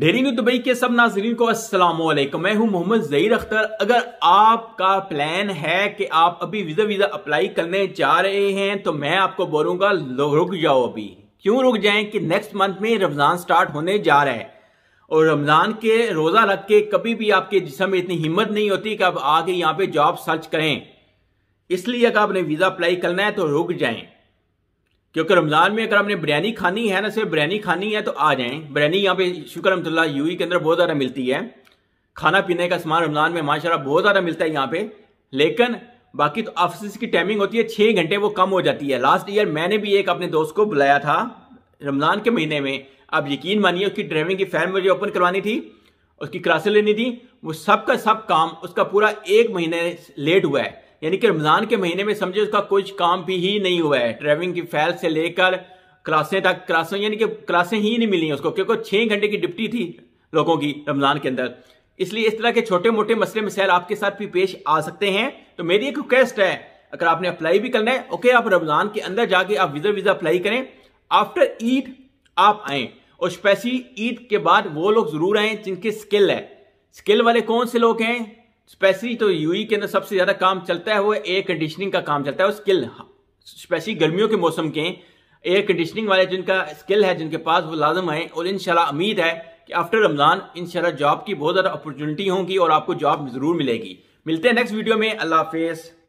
dairy new Dubai के सब नाजरीन को असलम मैं हूं मोहम्मद जहीर अख्तर अगर आपका प्लान है कि आप अभी वीज़ा वीज़ा अप्लाई करने जा रहे हैं तो मैं आपको बोलूंगा रुक जाओ अभी क्यों रुक जाएं कि नेक्स्ट मंथ में रमज़ान स्टार्ट होने जा रहा है और रमज़ान के रोज़ा रख के कभी भी आपके जिसम में इतनी हिम्मत नहीं होती कि आप आगे यहाँ पे जॉब सर्च करें इसलिए अगर आपने वीज़ा अप्लाई करना है तो रुक जाए क्योंकि रमज़ान में अगर आपने बिरयानी खानी है ना सिर्फ बिरयानी खानी है तो आ जाएं बिरयानी यहाँ पे शुक्र अहमदुल्ला यू के अंदर बहुत ज़्यादा मिलती है खाना पीने का सामान रमज़ान में माशाला बहुत ज़्यादा मिलता है यहाँ पे लेकिन बाकी तो ऑफिस की टाइमिंग होती है छः घंटे वो कम हो जाती है लास्ट ईयर मैंने भी एक अपने दोस्त को बुलाया था रमज़ान के महीने में आप यकीन मानिए उसकी ड्राइविंग की फैन मुझे ओपन करवानी थी उसकी क्लासे लेनी थी वो सब का सब काम उसका पूरा एक महीने लेट हुआ है यानी कि रमज़ान के महीने में समझे उसका कुछ काम भी ही नहीं हुआ है ड्राइविंग की फैल से लेकर क्लासें तक क्लासों यानी कि क्लासें ही नहीं मिली उसको क्योंकि छह घंटे की डिप्टी थी लोगों की रमज़ान के अंदर इसलिए इस तरह के छोटे मोटे मसले मिसाइल आपके साथ भी पेश आ सकते हैं तो मेरी एक रिक्वेस्ट है अगर आपने अप्लाई भी करना है ओके आप रमज़ान के अंदर जाके आप वीज़ा वीज़ा अप्लाई करें आफ्टर ईद आप आए और स्पेशली ईद के बाद वो लोग ज़रूर आए जिनकी स्किल है स्किल वाले कौन से लोग हैं स्पेशली तो यूई e के अंदर सबसे ज्यादा काम चलता है वो एयर कंडीशनिंग का काम चलता है स्किल स्पेशली गर्मियों के मौसम के एयर कंडीशनिंग वाले जिनका स्किल है जिनके पास वो लाजम है और इनशाला उम्मीद है कि आफ्टर रमजान इनशाला जॉब की बहुत ज्यादा अपॉर्चुनिटी होगी और आपको जॉब जरूर मिलेगी मिलते हैं नेक्स्ट वीडियो में अल्लाह हाफिज़